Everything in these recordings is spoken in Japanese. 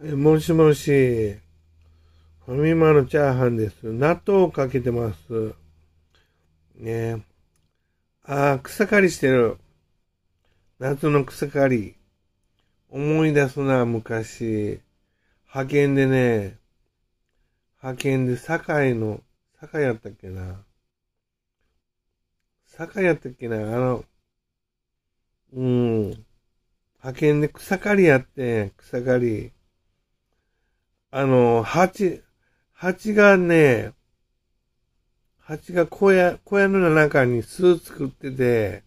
えもしもし。ファミマのチャーハンです。納豆をかけてます。ねえ。ああ、草刈りしてる。夏の草刈り。思い出すな、昔。派遣でね、派遣で堺の、堺やったっけな。堺やったっけな、あの、うん。派遣で草刈りやって、草刈り。あの、蜂、蜂がね、蜂が小屋、小屋の中に巣作ってて、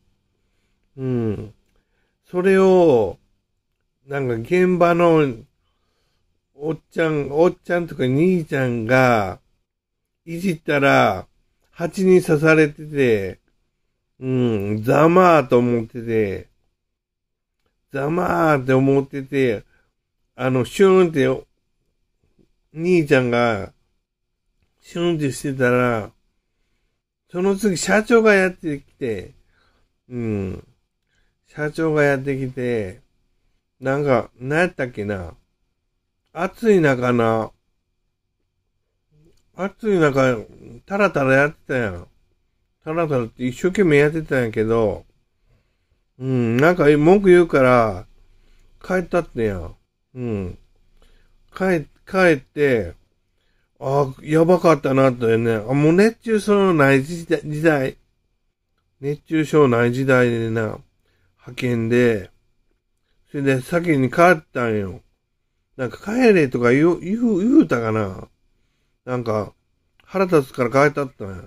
うん。それを、なんか現場の、おっちゃん、おっちゃんとか兄ちゃんが、いじったら、蜂に刺されてて、うん、ざまーと思ってて、ざまーって思ってて、あの、シューンって兄ちゃんが、シュってしてたら、その次社長がやってきて、うん。社長がやってきて、なんか、なんやったっけな。暑い中な、暑い中、タラタラやってたやん。タラタラって一生懸命やってたんやけど、うん、なんか文句言うから、帰ったってやん。うん。帰っ帰って、ああ、やばかったなとね、あ、もう熱中症のない時代、熱中症ない時代でな、派遣で、それで先に帰ったんよ。なんか帰れとか言う、言う、言うたかな。なんか、腹立つから帰ったったんや。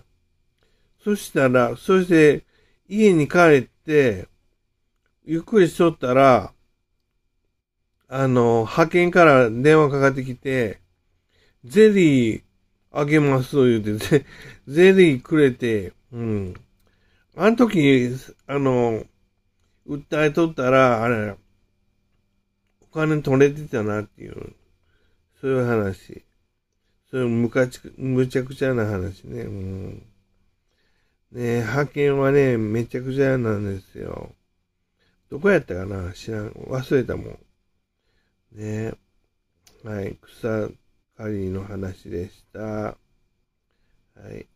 そしたら、そして、家に帰って、ゆっくりしとったら、あの、派遣から電話かかってきて、ゼリーあげますと言うて、ゼリーくれて、うん。あの時、あの、訴えとったら、あれ、お金取れてたなっていう、そういう話。そういうむかち、むちゃくちゃな話ね。うん。ね派遣はね、めちゃくちゃなんですよ。どこやったかな知らん。忘れたもん。ね。はい、草刈りの話でした。はい。